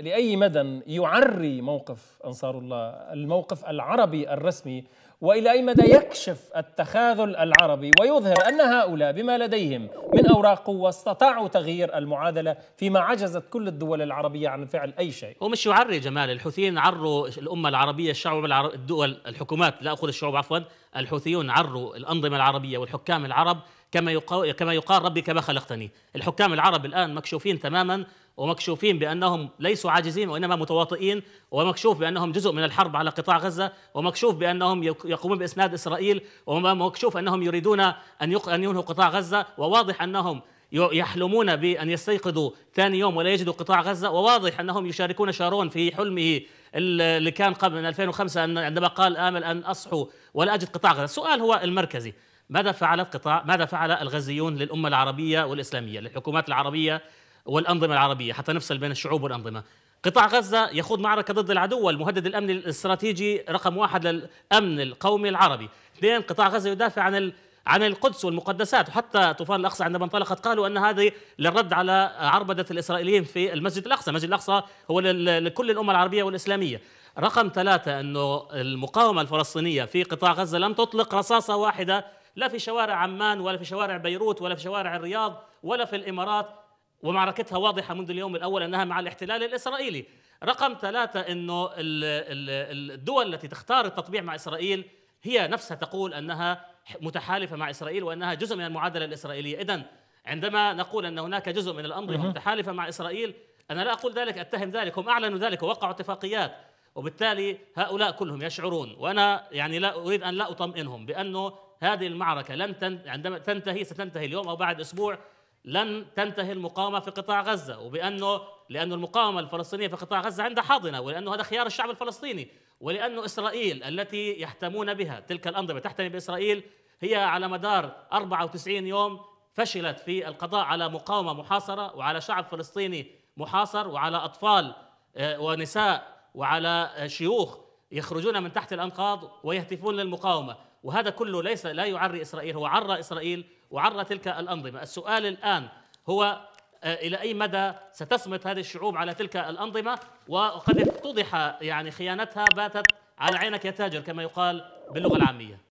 لأي مدى يعري موقف أنصار الله الموقف العربي الرسمي وإلى أي مدى يكشف التخاذل العربي ويظهر أن هؤلاء بما لديهم من أوراق قوة استطاعوا تغيير المعادلة فيما عجزت كل الدول العربية عن فعل أي شيء هو مش يعري جمال الحوثيين عروا الأمة العربية الشعوب العرب الدول الحكومات لا أقول الشعوب عفوا الحوثيون عروا الأنظمة العربية والحكام العرب كما يقال كما يقال ربي كما خلقتني الحكام العرب الآن مكشوفين تماما ومكشوفين بانهم ليسوا عاجزين وانما متواطئين ومكشوف بانهم جزء من الحرب على قطاع غزه ومكشوف بانهم يقومون باسناد اسرائيل ومكشوف انهم يريدون ان ان ينهوا قطاع غزه وواضح انهم يحلمون بان يستيقظوا ثاني يوم ولا يجدوا قطاع غزه وواضح انهم يشاركون شارون في حلمه اللي كان قبل من 2005 عندما قال امل ان اصحو ولا اجد قطاع غزه، السؤال هو المركزي ماذا فعل القطاع ماذا فعل الغزيون للامه العربيه والاسلاميه للحكومات العربيه والأنظمة العربية حتى نفصل بين الشعوب والأنظمة قطاع غزة يخوض معركة ضد العدو والمهدد الأمني الاستراتيجي رقم واحد للأمن القومي العربي اثنين قطاع غزة يدافع عن ال... عن القدس والمقدسات وحتى طوفان الأقصى عندما انطلقت قالوا أن هذه للرد على عربدة الإسرائيليين في المسجد الأقصى المسجد الأقصى هو لكل الأمة العربية والإسلامية رقم ثلاثة أنه المقاومة الفلسطينية في قطاع غزة لم تطلق رصاصة واحدة لا في شوارع عمان ولا في شوارع بيروت ولا في شوارع الرياض ولا في الإمارات ومعركتها واضحه منذ اليوم الاول انها مع الاحتلال الاسرائيلي. رقم ثلاثه انه الدول التي تختار التطبيع مع اسرائيل هي نفسها تقول انها متحالفه مع اسرائيل وانها جزء من المعادله الاسرائيليه، اذا عندما نقول ان هناك جزء من الانظمه متحالفه مع اسرائيل انا لا اقول ذلك اتهم ذلك، هم اعلنوا ذلك ووقعوا اتفاقيات وبالتالي هؤلاء كلهم يشعرون وانا يعني لا اريد ان لا اطمئنهم بانه هذه المعركه لن تن... عندما تنتهي ستنتهي اليوم او بعد اسبوع لن تنتهي المقاومه في قطاع غزه وبانه لانه المقاومه الفلسطينيه في قطاع غزه عندها حاضنه ولانه هذا خيار الشعب الفلسطيني ولانه اسرائيل التي يحتمون بها تلك الانظمه تحتمي باسرائيل هي على مدار 94 يوم فشلت في القضاء على مقاومه محاصره وعلى شعب فلسطيني محاصر وعلى اطفال آه، ونساء وعلى آه، شيوخ يخرجون من تحت الانقاض ويهتفون للمقاومه وهذا كله ليس لا يعري اسرائيل هو عرى اسرائيل وعرى تلك الانظمه، السؤال الان هو آه، الى اي مدى ستصمت هذه الشعوب على تلك الانظمه وقد اتضح يعني خيانتها باتت على عينك يا تاجر كما يقال باللغه العاميه.